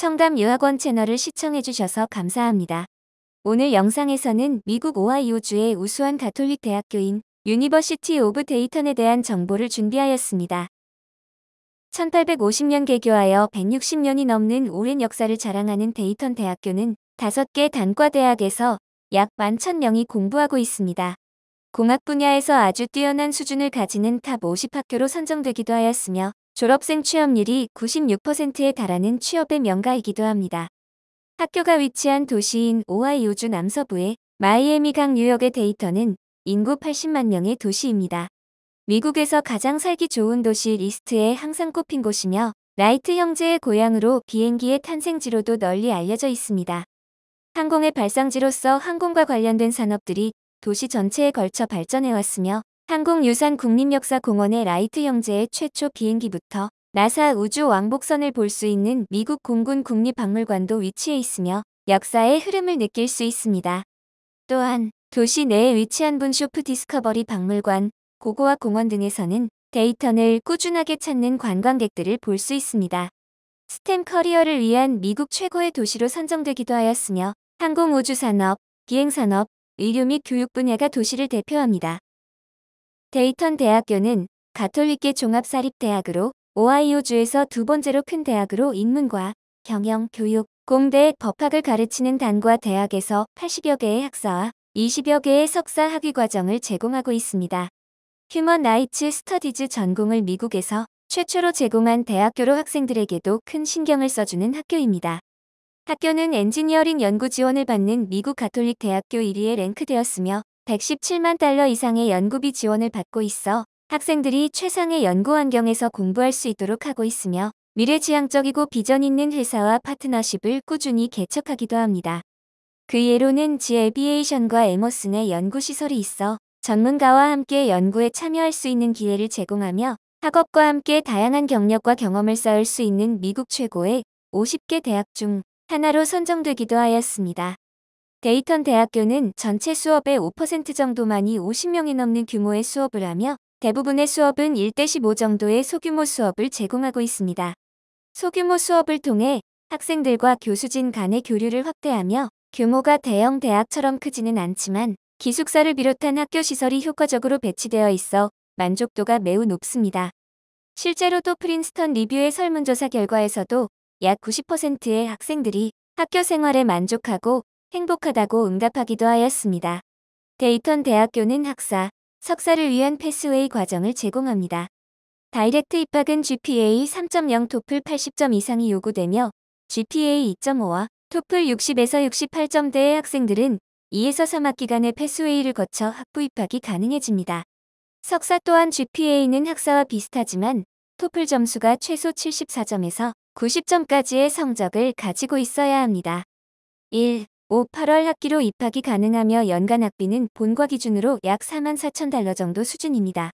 청담 유학원 채널을 시청해주셔서 감사합니다. 오늘 영상에서는 미국 오하이오주의 우수한 가톨릭 대학교인 유니버시티 오브 데이턴에 대한 정보를 준비하였습니다. 1850년 개교하여 160년이 넘는 오랜 역사를 자랑하는 데이턴 대학교는 5개 단과대학에서 약 11,000명이 공부하고 있습니다. 공학 분야에서 아주 뛰어난 수준을 가지는 탑 50 학교로 선정되기도 하였으며 졸업생 취업률이 96%에 달하는 취업의 명가이기도 합니다. 학교가 위치한 도시인 오하이오주 남서부의 마이애미강 뉴욕의 데이터는 인구 80만 명의 도시입니다. 미국에서 가장 살기 좋은 도시 리스트에 항상 꼽힌 곳이며 라이트 형제의 고향으로 비행기의 탄생지로도 널리 알려져 있습니다. 항공의 발상지로서 항공과 관련된 산업들이 도시 전체에 걸쳐 발전해왔으며 한국유산 국립역사공원의 라이트 형제의 최초 비행기부터 나사 우주 왕복선을 볼 수 있는 미국 공군 국립박물관도 위치해 있으며 역사의 흐름을 느낄 수 있습니다. 또한 도시 내에 위치한 분쇼프 디스커버리 박물관, 고고와 공원 등에서는 데이턴을 꾸준하게 찾는 관광객들을 볼 수 있습니다. 스템 커리어를 위한 미국 최고의 도시로 선정되기도 하였으며 항공우주산업, 비행산업, 의료 및 교육 분야가 도시를 대표합니다. 데이턴 대학교는 가톨릭계 종합사립대학으로 오하이오주에서 두 번째로 큰 대학으로 인문과 경영, 교육, 공대, 법학을 가르치는 단과 대학에서 80여 개의 학사와 20여 개의 석사 학위 과정을 제공하고 있습니다. 휴먼 나이츠 스터디즈 전공을 미국에서 최초로 제공한 대학교로 학생들에게도 큰 신경을 써주는 학교입니다. 학교는 엔지니어링 연구 지원을 받는 미국 가톨릭 대학교 1위에 랭크되었으며 117만 달러 이상의 연구비 지원을 받고 있어 학생들이 최상의 연구 환경에서 공부할 수 있도록 하고 있으며 미래지향적이고 비전 있는 회사와 파트너십을 꾸준히 개척하기도 합니다. 그 예로는 g l b 에이션과 에머슨의 연구시설이 있어 전문가와 함께 연구에 참여할 수 있는 기회를 제공하며 학업과 함께 다양한 경력과 경험을 쌓을 수 있는 미국 최고의 50개 대학 중 하나로 선정되기도 하였습니다. 데이턴 대학교는 전체 수업의 5% 정도만이 50명이 넘는 규모의 수업을 하며 대부분의 수업은 1대15 정도의 소규모 수업을 제공하고 있습니다. 소규모 수업을 통해 학생들과 교수진 간의 교류를 확대하며 규모가 대형 대학처럼 크지는 않지만 기숙사를 비롯한 학교 시설이 효과적으로 배치되어 있어 만족도가 매우 높습니다. 실제로 또 프린스턴 리뷰의 설문조사 결과에서도 약 90%의 학생들이 학교 생활에 만족하고 행복하다고 응답하기도 하였습니다. 데이턴 대학교는 학사, 석사를 위한 패스웨이 과정을 제공합니다. 다이렉트 입학은 GPA 3.0 토플 80점 이상이 요구되며 GPA 2.5와 토플 60에서 68점대의 학생들은 2에서 3학 기간의 패스웨이를 거쳐 학부 입학이 가능해집니다. 석사 또한 GPA는 학사와 비슷하지만 토플 점수가 최소 74점에서 90점까지의 성적을 가지고 있어야 합니다. 1. 5, 8월 학기로 입학이 가능하며 연간 학비는 본과 기준으로 약 4만 4천 달러 정도 수준입니다.